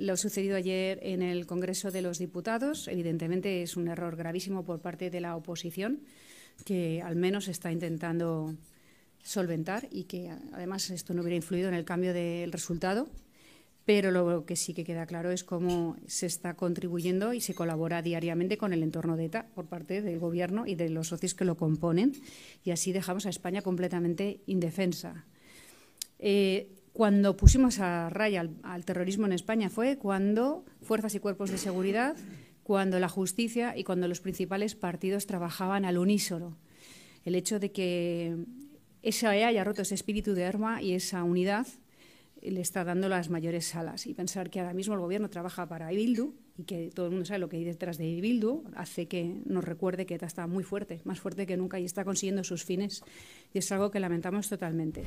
lo sucedido ayer en el Congreso de los Diputados. Evidentemente es un error gravísimo por parte de la oposición, que al menos está intentando solventar y que además esto no hubiera influido en el cambio del resultado. Pero lo que sí que queda claro es cómo se está contribuyendo y se colabora diariamente con el entorno de ETA por parte del Gobierno y de los socios que lo componen. Y así dejamos a España completamente indefensa. Eh, cuando pusimos a raya al, terrorismo en España fue cuando fuerzas y cuerpos de seguridad, cuando la justicia y cuando los principales partidos trabajaban al unísono. El hecho de que esa e haya roto ese espíritu de arma y esa unidad eh, le está dando las mayores alas. Y pensar que ahora mismo el gobierno trabaja para IBILDU, y que todo el mundo sabe lo que hay detrás de IBILDU, hace que nos recuerde que ETA está muy fuerte, más fuerte que nunca y está consiguiendo sus fines. Y es algo que lamentamos totalmente.